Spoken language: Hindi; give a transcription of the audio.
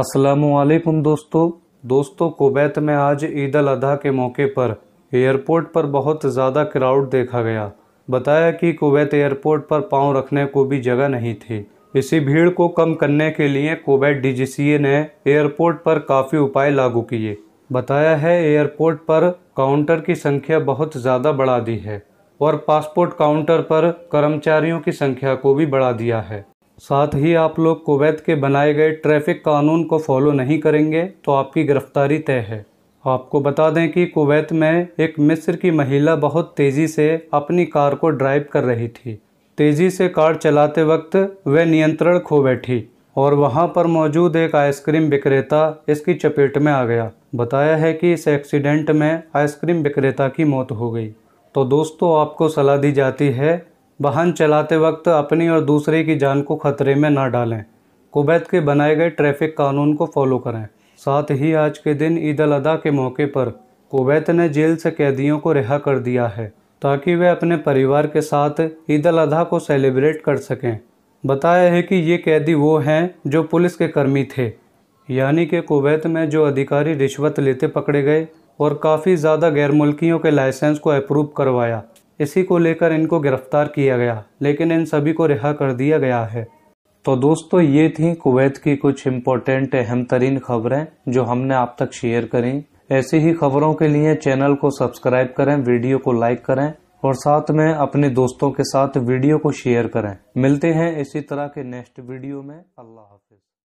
असलकुम दोस्तों दोस्तों कुवैत में आज ईद अल अधा के मौके पर एयरपोर्ट पर बहुत ज़्यादा क्राउड देखा गया बताया कि कुवैत एयरपोर्ट पर पांव रखने को भी जगह नहीं थी इसी भीड़ को कम करने के लिए कुवैत डीजीसीए ने एयरपोर्ट पर काफ़ी उपाय लागू किए बताया है एयरपोर्ट पर काउंटर की संख्या बहुत ज़्यादा बढ़ा दी है और पासपोर्ट काउंटर पर कर्मचारियों की संख्या को भी बढ़ा दिया है साथ ही आप लोग कुवैत के बनाए गए ट्रैफिक कानून को फॉलो नहीं करेंगे तो आपकी गिरफ्तारी तय है आपको बता दें कि कुवैत में एक मिस्र की महिला बहुत तेज़ी से अपनी कार को ड्राइव कर रही थी तेज़ी से कार चलाते वक्त वह नियंत्रण खो बैठी और वहां पर मौजूद एक आइसक्रीम विक्रेता इसकी चपेट में आ गया बताया है कि इस एक्सीडेंट में आइसक्रीम विक्रेता की मौत हो गई तो दोस्तों आपको सलाह दी जाती है वाहन चलाते वक्त अपनी और दूसरे की जान को खतरे में ना डालें कुवैत के बनाए गए ट्रैफिक कानून को फॉलो करें साथ ही आज के दिन ईद अल अदा के मौके पर कुवैत ने जेल से कैदियों को रिहा कर दिया है ताकि वे अपने परिवार के साथ ईद अल अदा को सेलिब्रेट कर सकें बताया है कि ये कैदी वो हैं जो पुलिस के कर्मी थे यानी कि कुवैत में जो अधिकारी रिश्वत लेते पकड़े गए और काफ़ी ज़्यादा गैर मुल्कियों के लाइसेंस को अप्रूव करवाया इसी को लेकर इनको गिरफ्तार किया गया लेकिन इन सभी को रिहा कर दिया गया है तो दोस्तों ये थी कुवैत की कुछ इम्पोर्टेंट अहम तरीन खबरें जो हमने आप तक शेयर करी ऐसी ही खबरों के लिए चैनल को सब्सक्राइब करें वीडियो को लाइक करें और साथ में अपने दोस्तों के साथ वीडियो को शेयर करें मिलते हैं इसी तरह के नेक्स्ट वीडियो में अल्लाह हाफिज